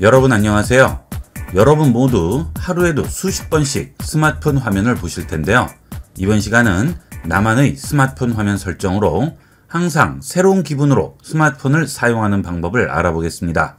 여러분 안녕하세요. 여러분 모두 하루에도 수십 번씩 스마트폰 화면을 보실 텐데요. 이번 시간은 나만의 스마트폰 화면 설정으로 항상 새로운 기분으로 스마트폰을 사용하는 방법을 알아보겠습니다.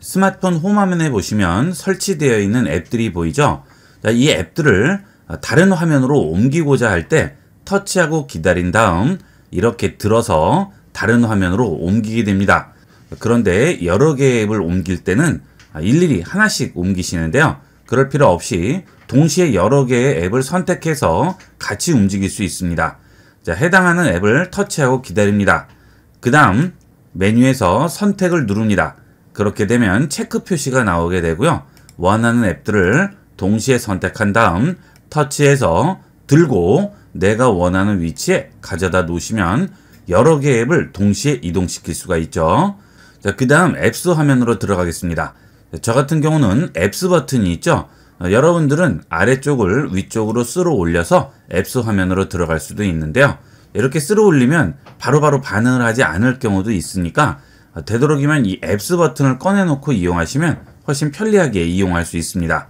스마트폰 홈화면에 보시면 설치되어 있는 앱들이 보이죠? 이 앱들을 다른 화면으로 옮기고자 할 때 터치하고 기다린 다음 이렇게 들어서 다른 화면으로 옮기게 됩니다. 그런데 여러 개의 앱을 옮길 때는 아, 일일이 하나씩 옮기시는데요. 그럴 필요 없이 동시에 여러 개의 앱을 선택해서 같이 움직일 수 있습니다. 자, 해당하는 앱을 터치하고 기다립니다. 그 다음 메뉴에서 선택을 누릅니다. 그렇게 되면 체크 표시가 나오게 되고요. 원하는 앱들을 동시에 선택한 다음 터치해서 들고 내가 원하는 위치에 가져다 놓으시면 여러 개의 앱을 동시에 이동시킬 수가 있죠. 자, 그 다음 앱스 화면으로 들어가겠습니다. 저 같은 경우는 앱스 버튼이 있죠. 어, 여러분들은 아래쪽을 위쪽으로 쓸어 올려서 앱스 화면으로 들어갈 수도 있는데요. 이렇게 쓸어 올리면 바로바로 반응을 하지 않을 경우도 있으니까 어, 되도록이면 이 앱스 버튼을 꺼내놓고 이용하시면 훨씬 편리하게 이용할 수 있습니다.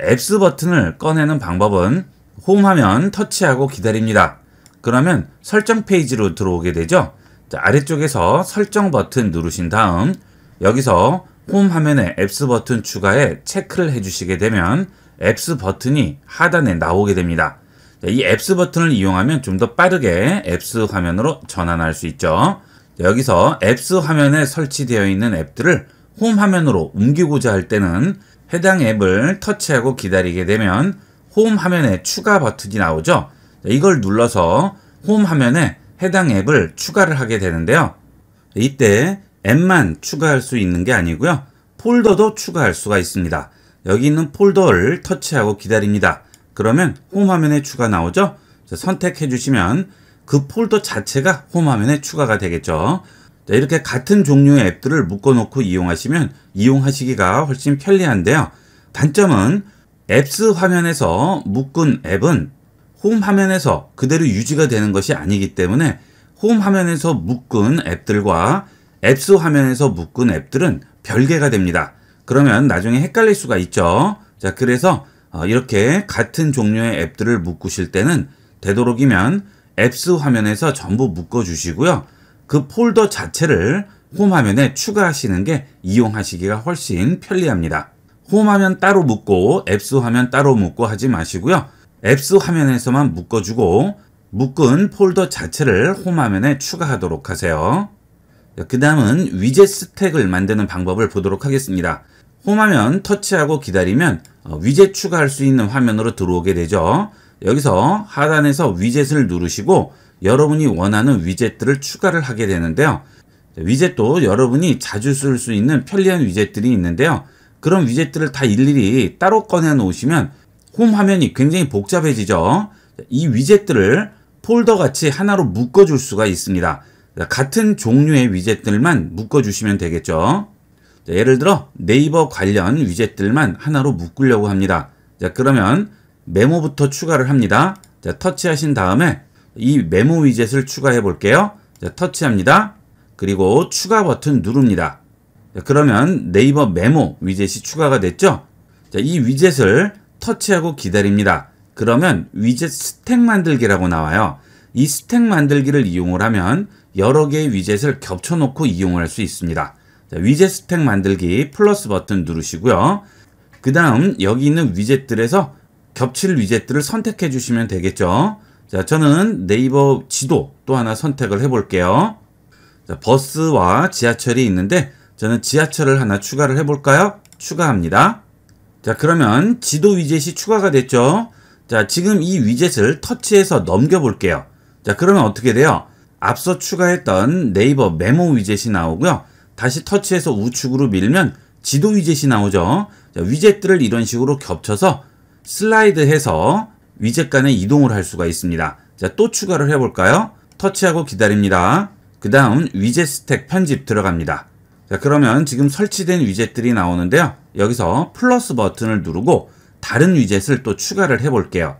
앱스 버튼을 꺼내는 방법은 홈 화면 터치하고 기다립니다. 그러면 설정 페이지로 들어오게 되죠. 아래쪽에서 설정 버튼 누르신 다음 여기서 홈 화면에 앱스 버튼 추가에 체크를 해주시게 되면 앱스 버튼이 하단에 나오게 됩니다. 이 앱스 버튼을 이용하면 좀 더 빠르게 앱스 화면으로 전환할 수 있죠. 여기서 앱스 화면에 설치되어 있는 앱들을 홈 화면으로 옮기고자 할 때는 해당 앱을 터치하고 기다리게 되면 홈 화면에 추가 버튼이 나오죠. 이걸 눌러서 홈 화면에 해당 앱을 추가를 하게 되는데요. 이때 앱만 추가할 수 있는 게 아니고요. 폴더도 추가할 수가 있습니다. 여기 있는 폴더를 터치하고 기다립니다. 그러면 홈화면에 추가 나오죠? 선택해 주시면 그 폴더 자체가 홈화면에 추가가 되겠죠. 이렇게 같은 종류의 앱들을 묶어놓고 이용하시면 이용하시기가 훨씬 편리한데요. 단점은 앱스 화면에서 묶은 앱은 홈 화면에서 그대로 유지가 되는 것이 아니기 때문에 홈 화면에서 묶은 앱들과 앱스 화면에서 묶은 앱들은 별개가 됩니다. 그러면 나중에 헷갈릴 수가 있죠. 자, 그래서 어, 이렇게 같은 종류의 앱들을 묶으실 때는 되도록이면 앱스 화면에서 전부 묶어 주시고요. 그 폴더 자체를 홈 화면에 추가하시는 게 이용하시기가 훨씬 편리합니다. 홈 화면 따로 묶고 앱스 화면 따로 묶고 하지 마시고요. 앱스 화면에서만 묶어주고 묶은 폴더 자체를 홈 화면에 추가하도록 하세요. 그 다음은 위젯 스택을 만드는 방법을 보도록 하겠습니다. 홈화면 터치하고 기다리면 어, 위젯 추가할 수 있는 화면으로 들어오게 되죠. 여기서 하단에서 위젯을 누르시고 여러분이 원하는 위젯들을 추가를 하게 되는데요. 위젯도 여러분이 자주 쓸 수 있는 편리한 위젯들이 있는데요. 그런 위젯들을 다 일일이 따로 꺼내 놓으시면 홈 화면이 굉장히 복잡해지죠. 이 위젯들을 폴더 같이 하나로 묶어줄 수가 있습니다. 같은 종류의 위젯들만 묶어주시면 되겠죠. 자, 예를 들어 네이버 관련 위젯들만 하나로 묶으려고 합니다. 자, 그러면 메모부터 추가를 합니다. 자, 터치하신 다음에 이 메모 위젯을 추가해 볼게요. 자, 터치합니다. 그리고 추가 버튼 누릅니다. 자, 그러면 네이버 메모 위젯이 추가가 됐죠? 자, 이 위젯을 터치하고 기다립니다. 그러면 위젯 스택 만들기라고 나와요. 이 스택 만들기를 이용을 하면 여러 개의 위젯을 겹쳐놓고 이용할 수 있습니다. 자, 위젯 스택 만들기 플러스 버튼 누르시고요. 그 다음 여기 있는 위젯들에서 겹칠 위젯들을 선택해 주시면 되겠죠. 자, 저는 네이버 지도 또 하나 선택을 해볼게요. 자, 버스와 지하철이 있는데 저는 지하철을 하나 추가를 해볼까요? 추가합니다. 자, 그러면 지도 위젯이 추가가 됐죠. 자, 지금 이 위젯을 터치해서 넘겨볼게요. 자, 그러면 어떻게 돼요? 앞서 추가했던 네이버 메모 위젯이 나오고요. 다시 터치해서 우측으로 밀면 지도 위젯이 나오죠. 위젯들을 이런 식으로 겹쳐서 슬라이드해서 위젯 간에 이동을 할 수가 있습니다. 자, 또 추가를 해볼까요? 터치하고 기다립니다. 그 다음 위젯 스택 편집 들어갑니다. 자, 그러면 지금 설치된 위젯들이 나오는데요. 여기서 플러스 버튼을 누르고 다른 위젯을 또 추가를 해볼게요.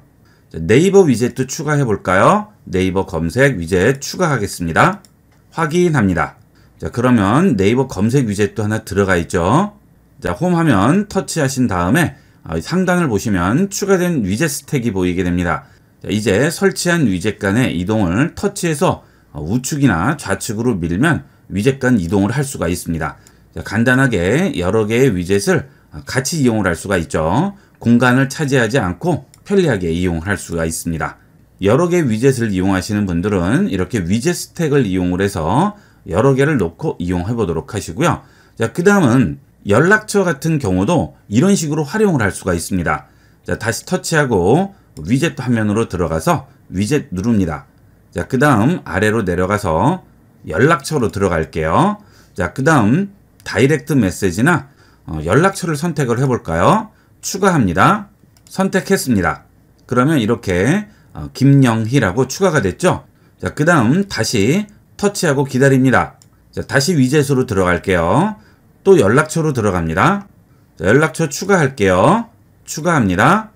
네이버 위젯도 추가해 볼까요? 네이버 검색 위젯 추가하겠습니다. 확인합니다. 자, 그러면 네이버 검색 위젯도 하나 들어가 있죠. 자, 홈 화면 터치하신 다음에 아, 상단을 보시면 추가된 위젯 스택이 보이게 됩니다. 자, 이제 설치한 위젯 간의 이동을 터치해서 어, 우측이나 좌측으로 밀면 위젯 간 이동을 할 수가 있습니다. 자, 간단하게 여러 개의 위젯을 아, 같이 이용을 할 수가 있죠. 공간을 차지하지 않고 편리하게 이용할 수가 있습니다. 여러 개의 위젯을 이용하시는 분들은 이렇게 위젯 스택을 이용을 해서 여러 개를 놓고 이용해 보도록 하시고요. 자, 그 다음은 연락처 같은 경우도 이런 식으로 활용을 할 수가 있습니다. 자, 다시 터치하고 위젯 화면으로 들어가서 위젯 누릅니다. 자, 그 다음 아래로 내려가서 연락처로 들어갈게요. 자, 그 다음 다이렉트 메시지나 어, 연락처를 선택을 해볼까요? 추가합니다. 선택했습니다. 그러면 이렇게 어, 김영희라고 추가가 됐죠. 자, 그 다음 다시 터치하고 기다립니다. 자, 다시 위젯으로 들어갈게요. 또 연락처로 들어갑니다. 자, 연락처 추가할게요. 추가합니다.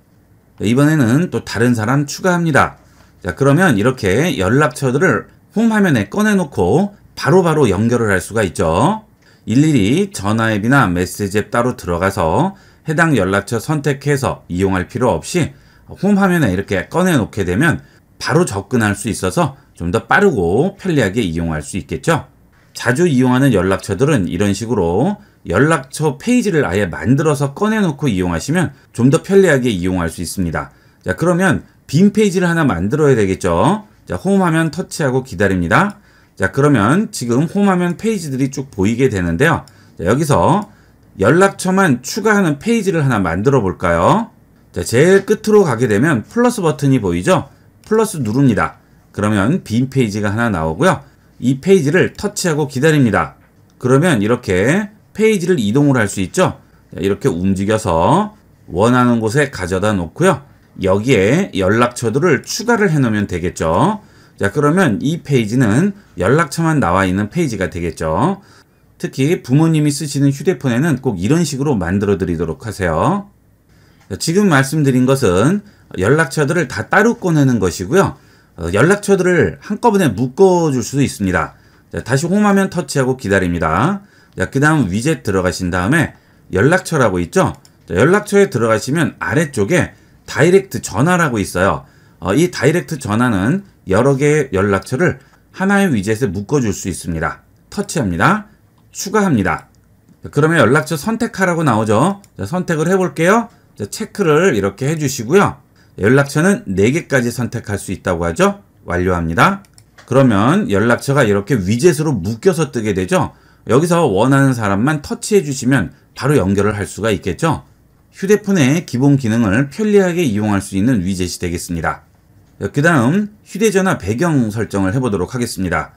자, 이번에는 또 다른 사람 추가합니다. 자, 그러면 이렇게 연락처들을 홈 화면에 꺼내놓고 바로바로 바로 연결을 할 수가 있죠. 일일이 전화앱이나 메시지 앱 따로 들어가서 해당 연락처 선택해서 이용할 필요 없이 홈 화면에 이렇게 꺼내 놓게 되면 바로 접근할 수 있어서 좀 더 빠르고 편리하게 이용할 수 있겠죠. 자주 이용하는 연락처들은 이런 식으로 연락처 페이지를 아예 만들어서 꺼내놓고 이용하시면 좀 더 편리하게 이용할 수 있습니다. 자, 그러면 빈 페이지를 하나 만들어야 되겠죠. 자, 홈화면 터치하고 기다립니다. 자, 그러면 지금 홈화면 페이지들이 쭉 보이게 되는데요. 자, 여기서 연락처만 추가하는 페이지를 하나 만들어 볼까요? 자, 제일 끝으로 가게 되면 플러스 버튼이 보이죠? 플러스 누릅니다. 그러면 빈 페이지가 하나 나오고요. 이 페이지를 터치하고 기다립니다. 그러면 이렇게 페이지를 이동을 할 수 있죠? 이렇게 움직여서 원하는 곳에 가져다 놓고요. 여기에 연락처들을 추가를 해 놓으면 되겠죠. 자 그러면 이 페이지는 연락처만 나와 있는 페이지가 되겠죠. 특히 부모님이 쓰시는 휴대폰에는 꼭 이런 식으로 만들어 드리도록 하세요. 지금 말씀드린 것은 연락처들을 다 따로 꺼내는 것이고요. 어, 연락처들을 한꺼번에 묶어줄 수도 있습니다. 다시 홈화면 터치하고 기다립니다. 그 다음 위젯 들어가신 다음에 연락처라고 있죠. 연락처에 들어가시면 아래쪽에 다이렉트 전화라고 있어요. 어, 이 다이렉트 전화는 여러 개의 연락처를 하나의 위젯에 묶어줄 수 있습니다. 터치합니다. 추가합니다. 그러면 연락처 선택하라고 나오죠. 선택을 해볼게요. 체크를 이렇게 해주시고요. 연락처는 4개까지 선택할 수 있다고 하죠. 완료합니다. 그러면 연락처가 이렇게 위젯으로 묶여서 뜨게 되죠. 여기서 원하는 사람만 터치해 주시면 바로 연결을 할 수가 있겠죠. 휴대폰의 기본 기능을 편리하게 이용할 수 있는 위젯이 되겠습니다. 그 다음 휴대전화 배경 설정을 해보도록 하겠습니다.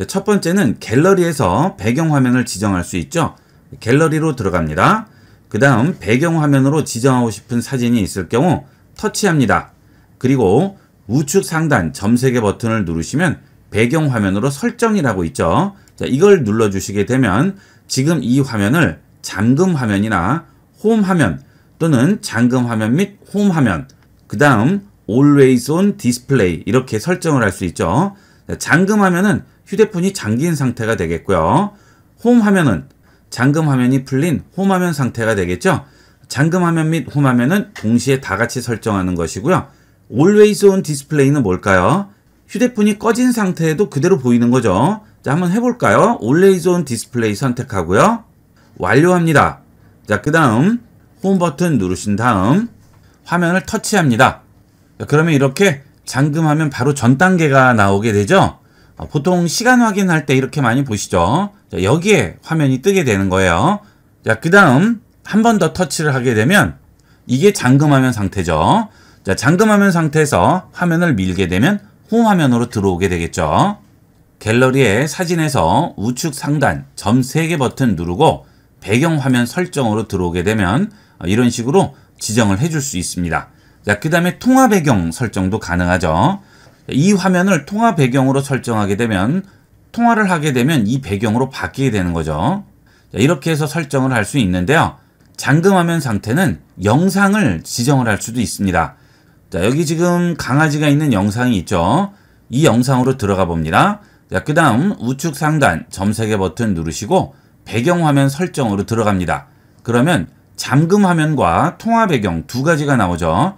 네, 첫 번째는 갤러리에서 배경화면을 지정할 수 있죠. 갤러리로 들어갑니다. 그 다음 배경화면으로 지정하고 싶은 사진이 있을 경우 터치합니다. 그리고 우측 상단 점세개 버튼을 누르시면 배경화면으로 설정이라고 있죠. 자, 이걸 눌러주시게 되면 지금 이 화면을 잠금 화면이나 홈 화면 또는 잠금 화면 및 홈 화면 그 다음 Always on Display 이렇게 설정을 할 수 있죠. 잠금 화면은 휴대폰이 잠긴 상태가 되겠고요. 홈 화면은 잠금 화면이 풀린 홈 화면 상태가 되겠죠. 잠금 화면 및 홈 화면은 동시에 다 같이 설정하는 것이고요. Always on 디스플레이는 뭘까요? 휴대폰이 꺼진 상태에도 그대로 보이는 거죠. 자, 한번 해볼까요? Always on 디스플레이 선택하고요. 완료합니다. 자, 그 다음 홈 버튼 누르신 다음 화면을 터치합니다. 자, 그러면 이렇게 잠금하면 바로 전 단계가 나오게 되죠. 아, 보통 시간 확인할 때 이렇게 많이 보시죠. 자, 여기에 화면이 뜨게 되는 거예요. 자, 그 다음 한 번 더 터치를 하게 되면 이게 잠금화면 상태죠. 자, 잠금화면 상태에서 화면을 밀게 되면 홈화면으로 들어오게 되겠죠. 갤러리에 사진에서 우측 상단 점 3개 버튼 누르고 배경화면 설정으로 들어오게 되면 아, 이런 식으로 지정을 해줄 수 있습니다. 자, 그 다음에 통화 배경 설정도 가능하죠. 이 화면을 통화 배경으로 설정하게 되면 통화를 하게 되면 이 배경으로 바뀌게 되는 거죠. 이렇게 해서 설정을 할 수 있는데요. 잠금화면 상태는 영상을 지정을 할 수도 있습니다. 자, 여기 지금 강아지가 있는 영상이 있죠. 이 영상으로 들어가 봅니다. 그 다음 우측 상단 점세개 버튼 누르시고 배경화면 설정으로 들어갑니다. 그러면 잠금화면과 통화 배경 두 가지가 나오죠.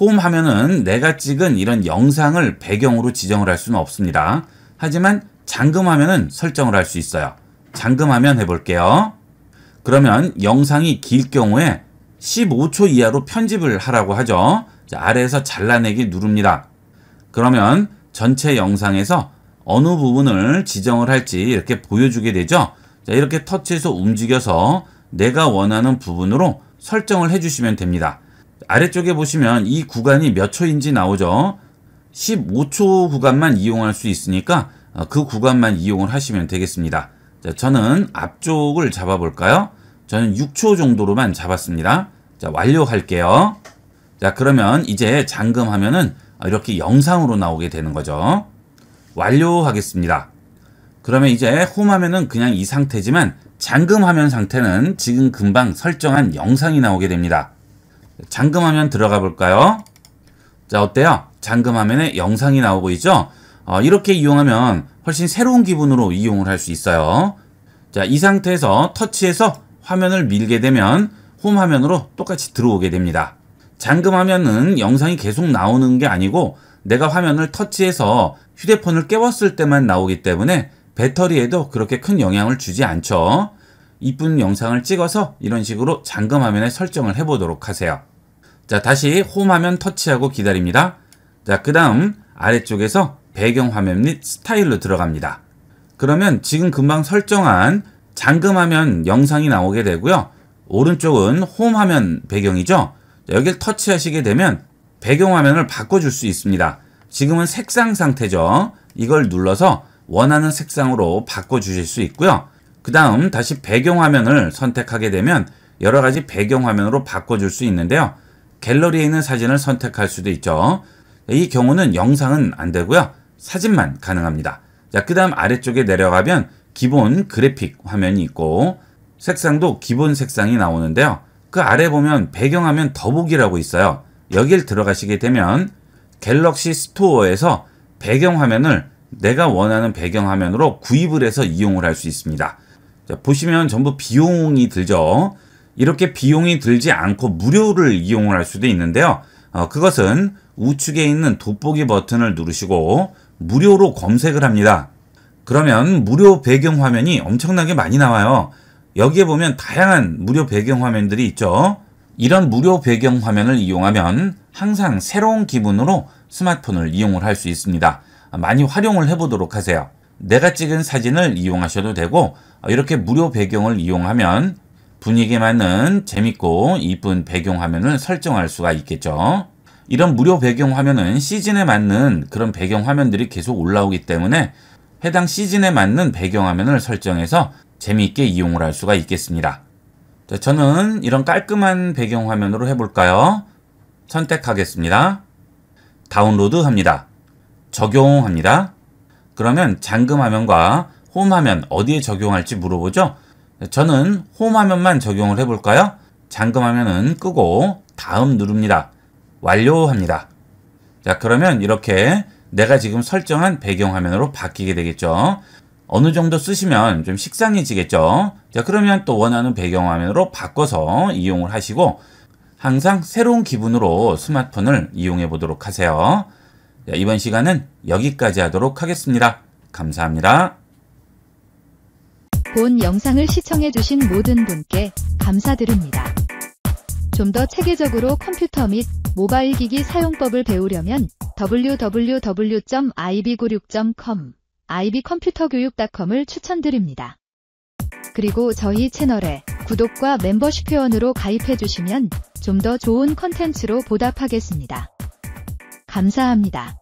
홈 화면은 내가 찍은 이런 영상을 배경으로 지정을 할 수는 없습니다. 하지만 잠금 화면은 설정을 할 수 있어요. 잠금 화면 해볼게요. 그러면 영상이 길 경우에 15초 이하로 편집을 하라고 하죠. 아래에서 잘라내기 누릅니다. 그러면 전체 영상에서 어느 부분을 지정을 할지 이렇게 보여주게 되죠. 자, 이렇게 터치해서 움직여서 내가 원하는 부분으로 설정을 해주시면 됩니다. 아래쪽에 보시면 이 구간이 몇 초인지 나오죠. 15초 구간만 이용할 수 있으니까 어, 그 구간만 이용을 하시면 되겠습니다. 자, 저는 앞쪽을 잡아볼까요? 저는 6초 정도로만 잡았습니다. 자, 완료할게요. 자, 그러면 이제 잠금하면은 이렇게 영상으로 나오게 되는 거죠. 완료하겠습니다. 그러면 이제 홈화면은 그냥 이 상태지만 잠금화면 상태는 지금 금방 설정한 영상이 나오게 됩니다. 잠금 화면 들어가 볼까요? 자 어때요? 잠금 화면에 영상이 나오고 있죠? 어, 이렇게 이용하면 훨씬 새로운 기분으로 이용을 할 수 있어요. 자 이 상태에서 터치해서 화면을 밀게 되면 홈 화면으로 똑같이 들어오게 됩니다. 잠금 화면은 영상이 계속 나오는 게 아니고 내가 화면을 터치해서 휴대폰을 깨웠을 때만 나오기 때문에 배터리에도 그렇게 큰 영향을 주지 않죠. 이쁜 영상을 찍어서 이런 식으로 잠금 화면에 설정을 해보도록 하세요. 자, 다시 홈화면 터치하고 기다립니다. 자, 그 다음 아래쪽에서 배경화면 및 스타일로 들어갑니다. 그러면 지금 금방 설정한 잠금화면 영상이 나오게 되고요. 오른쪽은 홈화면 배경이죠. 자, 여길 터치하시게 되면 배경화면을 바꿔줄 수 있습니다. 지금은 색상 상태죠. 이걸 눌러서 원하는 색상으로 바꿔주실 수 있고요. 그 다음 다시 배경화면을 선택하게 되면 여러가지 배경화면으로 바꿔줄 수 있는데요. 갤러리에 있는 사진을 선택할 수도 있죠. 이 경우는 영상은 안 되고요. 사진만 가능합니다. 자, 그 다음 아래쪽에 내려가면 기본 그래픽 화면이 있고 색상도 기본 색상이 나오는데요. 그 아래 보면 배경화면 더보기라고 있어요. 여길 들어가시게 되면 갤럭시 스토어에서 배경화면을 내가 원하는 배경화면으로 구입을 해서 이용을 할 수 있습니다. 자, 보시면 전부 비용이 들죠. 이렇게 비용이 들지 않고 무료를 이용을 할 수도 있는데요. 어, 그것은 우측에 있는 돋보기 버튼을 누르시고 무료로 검색을 합니다. 그러면 무료 배경 화면이 엄청나게 많이 나와요. 여기에 보면 다양한 무료 배경 화면들이 있죠. 이런 무료 배경 화면을 이용하면 항상 새로운 기분으로 스마트폰을 이용을 할 수 있습니다. 많이 활용을 해보도록 하세요. 내가 찍은 사진을 이용하셔도 되고 어, 이렇게 무료 배경을 이용하면 분위기에 맞는 재밌고 이쁜 배경화면을 설정할 수가 있겠죠. 이런 무료 배경화면은 시즌에 맞는 그런 배경화면들이 계속 올라오기 때문에 해당 시즌에 맞는 배경화면을 설정해서 재미있게 이용을 할 수가 있겠습니다. 자, 저는 이런 깔끔한 배경화면으로 해볼까요? 선택하겠습니다. 다운로드 합니다. 적용합니다. 그러면 잠금 화면과 홈 화면 어디에 적용할지 물어보죠? 저는 홈화면만 적용을 해볼까요? 잠금 화면은 끄고 다음 누릅니다. 완료합니다. 자 그러면 이렇게 내가 지금 설정한 배경화면으로 바뀌게 되겠죠. 어느 정도 쓰시면 좀 식상해지겠죠. 자 그러면 또 원하는 배경화면으로 바꿔서 이용을 하시고 항상 새로운 기분으로 스마트폰을 이용해 보도록 하세요. 자, 이번 시간은 여기까지 하도록 하겠습니다. 감사합니다. 본 영상을 시청해주신 모든 분께 감사드립니다. 좀 더 체계적으로 컴퓨터 및 모바일 기기 사용법을 배우려면 www.ib96.com, ib컴퓨터교육.com을 c o m p u 추천드립니다. 그리고 저희 채널에 구독과 멤버십 회원으로 가입해주시면 좀 더 좋은 컨텐츠로 보답하겠습니다. 감사합니다.